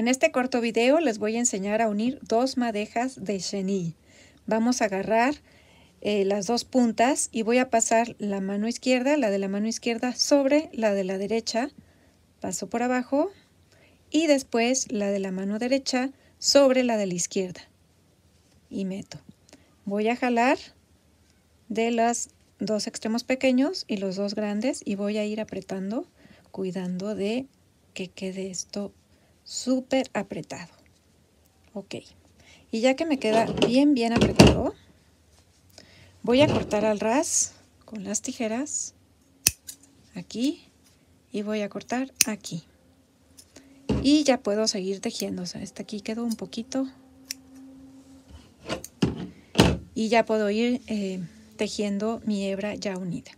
En este corto video les voy a enseñar a unir dos madejas de chenille. Vamos a agarrar eh, las dos puntas y voy a pasar la mano izquierda, la de la mano izquierda sobre la de la derecha, paso por abajo y después la de la mano derecha sobre la de la izquierda y meto. Voy a jalar de los dos extremos pequeños y los dos grandes y voy a ir apretando cuidando de que quede esto súper apretado. Ok. Y ya que me queda bien, bien apretado, voy a cortar al ras con las tijeras aquí y voy a cortar aquí. Y ya puedo seguir tejiendo. O aquí quedó un poquito. Y ya puedo ir eh, tejiendo mi hebra ya unida.